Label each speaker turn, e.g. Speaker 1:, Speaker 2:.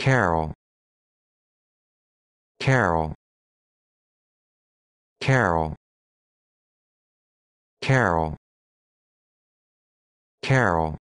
Speaker 1: carol carol carol carol carol